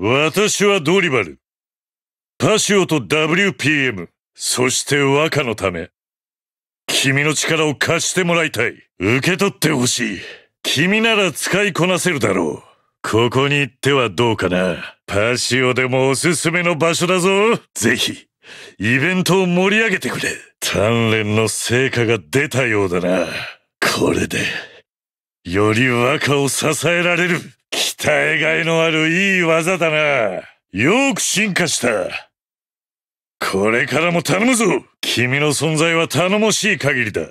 私はドリバル。パシオと WPM、そして和歌のため。君の力を貸してもらいたい。受け取ってほしい。君なら使いこなせるだろう。ここに行ってはどうかな。パシオでもおすすめの場所だぞ。ぜひ、イベントを盛り上げてくれ。鍛錬の成果が出たようだな。これで、より和歌を支えられる。たえがいのあるいい技だな。よく進化した。これからも頼むぞ君の存在は頼もしい限りだ。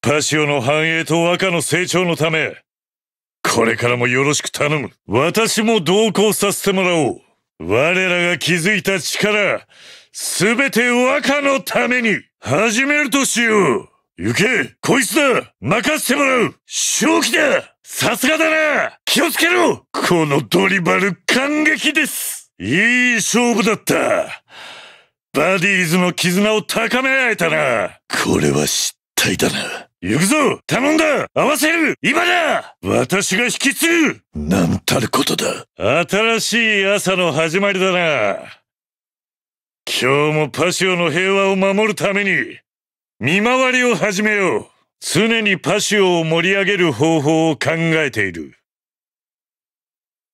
パシオの繁栄と歌の成長のため、これからもよろしく頼む。私も同行させてもらおう。我らが築いた力、すべて若のために始めるとしよう行けこいつだ任せてもらう正気ださすがだな気をつけろこのドリバル感激ですいい勝負だったバディーズの絆を高め合えたなこれは失態だな行くぞ頼んだ合わせる今だ私が引き継ぐなんたることだ新しい朝の始まりだな今日もパシオの平和を守るために見回りを始めよう。常にパシオを盛り上げる方法を考えている。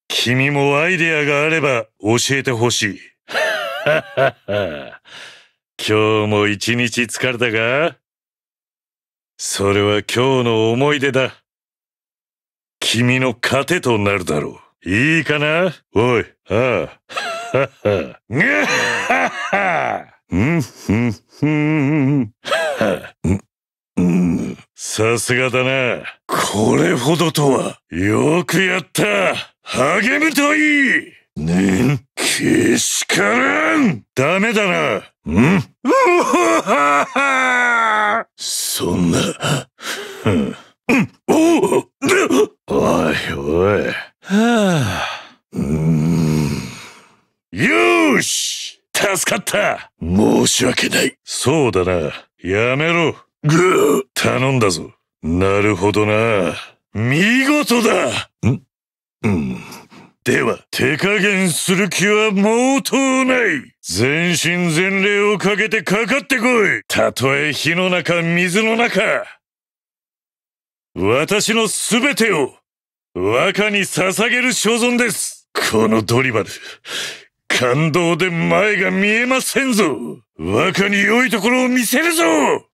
君もアイデアがあれば教えてほしい。今日も一日疲れたかそれは今日の思い出だ。君の糧となるだろう。いいかなおい、ああ。はは。さすがだな。これほどとは、よくやった励むといいねえ、けしからんダメだな。んうははそんな、うん、おおいおい。はあ、うん。よし助かった申し訳ない。そうだな。やめろ。ぐう頼んだぞ。なるほどな。見事だんうん。では、手加減する気は毛頭ない全身全霊をかけてかかってこいたとえ火の中、水の中私の全てを若に捧げる所存ですこのドリバル、感動で前が見えませんぞ若に良いところを見せるぞ